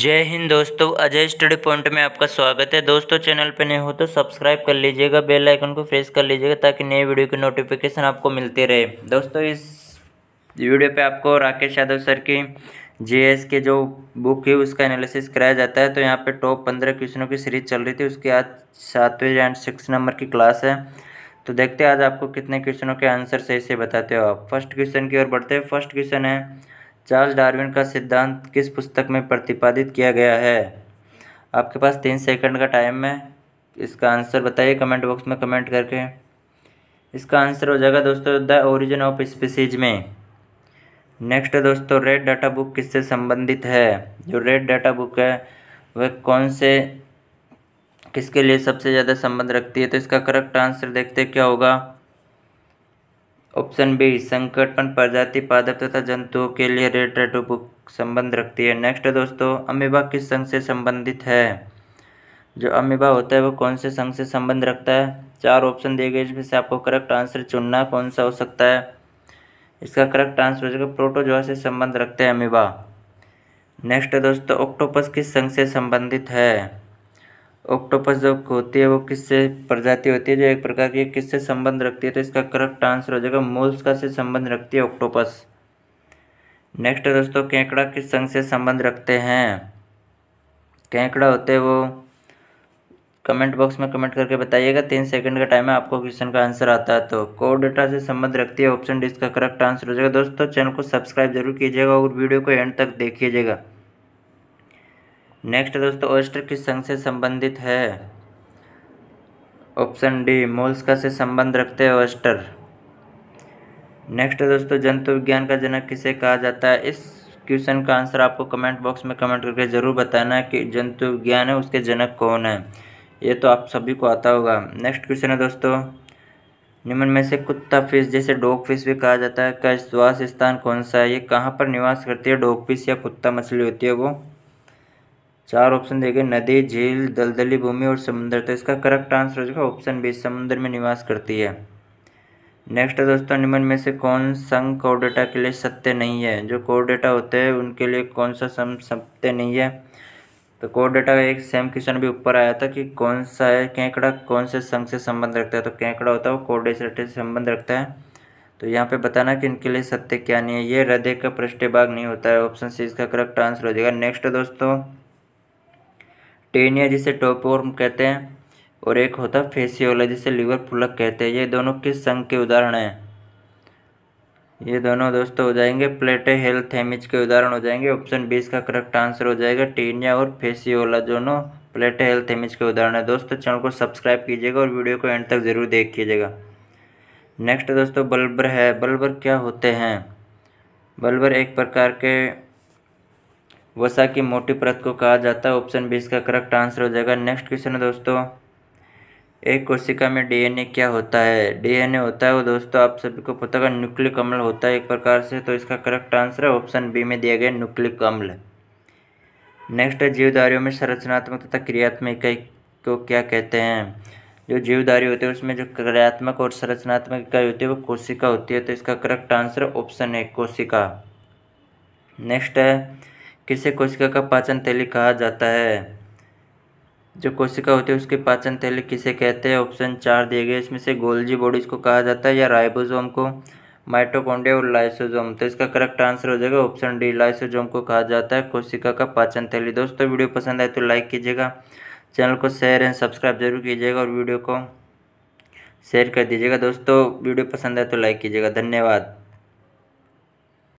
जय हिंद दोस्तों Ajay study point में आपका स्वागत है दोस्तों चैनल पर नए हो तो सब्सक्राइब कर लीजिएगा बेल आइकन को प्रेस कर लीजिएगा ताकि नए वीडियो की नोटिफिकेशन आपको मिलती रहे दोस्तों इस वीडियो पे आपको राकेश यादव सर की जीएस के जो बुक है उसका एनालिसिस कराया जाता है तो यहाँ पर टॉप पंद्रह क्वेश्चनों की सीरीज चल रही थी उसकी आज सातवें एंड सिक्स नंबर की क्लास है तो देखते हैं आज आपको कितने क्वेश्चनों के आंसर सही से बताते हो आप फर्स्ट क्वेश्चन की ओर बढ़ते हैं फर्स्ट क्वेश्चन है चार्ल्स डार्विन का सिद्धांत किस पुस्तक में प्रतिपादित किया गया है आपके पास तीन सेकंड का टाइम है इसका आंसर बताइए कमेंट बॉक्स में कमेंट करके इसका आंसर हो जाएगा दोस्तों द ओरिजिन ऑफ स्पीसीज में नेक्स्ट दोस्तों रेड डाटा बुक किससे संबंधित है जो रेड डाटा बुक है वह कौन से किसके लिए सबसे ज़्यादा संबंध रखती है तो इसका करेक्ट आंसर देखते क्या होगा ऑप्शन बी संकटपन प्रजाति पादप तथा जंतुओं के लिए बुक संबंध रखती है नेक्स्ट दोस्तों अमीबा किस संघ से संबंधित है जो अमीबा होता है वो कौन से संघ से संबंध रखता है चार ऑप्शन दिए गए इसमें से आपको करेक्ट आंसर चुनना कौन सा हो सकता है इसका करेक्ट आंसर हो जाएगा प्रोटोजोआ से संबंध रखते हैं अमीबा नेक्स्ट दोस्तों ऑक्टोपस किस संघ से संबंधित है ऑक्टोपस जो होती है वो किससे प्रजाति होती है जो एक प्रकार की किससे संबंध रखती है तो इसका करेक्ट आंसर हो जाएगा मोल्स का से संबंध रखती है ऑक्टोपस नेक्स्ट दोस्तों केकड़ा किस संघ से संबंध रखते हैं केकड़ा होते हैं वो कमेंट बॉक्स में कमेंट करके बताइएगा तीन सेकंड का टाइम है आपको क्वेश्चन का आंसर आता है तो कोड डेटा से संबंध रखती है ऑप्शन डी इसका करेक्ट आंसर हो जाएगा दोस्तों चैनल को सब्सक्राइब जरूर कीजिएगा और वीडियो को एंड तक देखिएगा नेक्स्ट दोस्तों ऑयस्टर किस संघ से संबंधित है ऑप्शन डी मोल्सका से संबंध रखते हैं ऑयस्टर नेक्स्ट दोस्तों जंतु विज्ञान का जनक किसे कहा जाता है इस क्वेश्चन का आंसर आपको कमेंट बॉक्स में कमेंट करके ज़रूर बताना कि जंतु विज्ञान है उसके जनक कौन है ये तो आप सभी को आता होगा नेक्स्ट क्वेश्चन है दोस्तों निम्न में से कुत्ता फिश जैसे डॉग फिश भी कहा जाता है का स्वास्थ्य स्थान कौन सा है ये कहाँ पर निवास करती है डॉग फिश या कुत्ता मछली होती है वो चार ऑप्शन देखे नदी झील दलदली भूमि और समुद्र तो इसका करेक्ट आंसर हो जाएगा ऑप्शन बी समुद्र में निवास करती है नेक्स्ट है दोस्तों निम्न में से कौन संघ डेटा के लिए सत्य नहीं है जो डेटा होते हैं उनके लिए कौन सा सम सत्य नहीं है तो डेटा का एक सेम क्वेश्चन भी ऊपर आया था कि कौन सा है केंकड़ा कौन से संघ से संबंध रखता है तो केंकड़ा होता है वो कोडेटा से संबंध रखता है तो यहाँ पे बताना कि इनके लिए सत्य क्या नहीं है ये हृदय का पृष्ठभाग नहीं होता है ऑप्शन सी इसका करेक्ट आंसर हो जाएगा नेक्स्ट दोस्तों टेनिया जिसे टोपोर्म कहते हैं और एक होता है फेसियोला जिसे लिवर फुलक कहते हैं ये दोनों किस संघ के उदाहरण हैं ये दोनों दोस्तों हो जाएंगे प्लेटे हेल्थ हेमिज के उदाहरण हो जाएंगे ऑप्शन बीस का करेक्ट आंसर हो जाएगा टेनिया और फेसियोला दोनों प्लेटे हेल्थ हेमिज के उदाहरण है दोस्तों चैनल को सब्सक्राइब कीजिएगा और वीडियो को एंड तक ज़रूर देख कीजिएगा नेक्स्ट दोस्तों बल्बर है बल्बर क्या होते हैं बल्बर एक प्रकार के वसा की मोटी परत को कहा जाता है ऑप्शन बी इसका करेक्ट आंसर हो जाएगा नेक्स्ट क्वेश्चन है दोस्तों एक कोशिका में डीएनए क्या होता है डीएनए होता है वो दोस्तों आप सभी को पता है न्यूक्लिक अम्ल होता है एक प्रकार से तो इसका करेक्ट आंसर है ऑप्शन बी में दिया गया न्यूक्लिक अम्ल नेक्स्ट है जीवदारियों में संरचनात्मक तथा क्रियात्मक इकाई को क्या कहते हैं जो जीवदारी होती है उसमें जो क्रियात्मक और संरचनात्मक इकाई होती है वो कोशिका होती है तो इसका करेक्ट आंसर ऑप्शन ए कोशिका नेक्स्ट है किसे कोशिका का पाचन थैली कहा जाता है जो कोशिका होती है उसकी पाचन थैली किसे कहते हैं ऑप्शन चार दिए गए इसमें से गोल्जी बॉडीज को कहा जाता है या राइबोसोम को माइटोकॉन्ड्रिया और लाइसोजोम तो इसका करेक्ट आंसर हो जाएगा ऑप्शन डी लाइसोजोम को कहा जाता है कोशिका का पाचन थैली दोस्तों वीडियो पसंद आए तो लाइक कीजिएगा चैनल को शेयर एंड सब्सक्राइब जरूर कीजिएगा और वीडियो को शेयर कर दीजिएगा दोस्तों वीडियो पसंद आए तो लाइक कीजिएगा धन्यवाद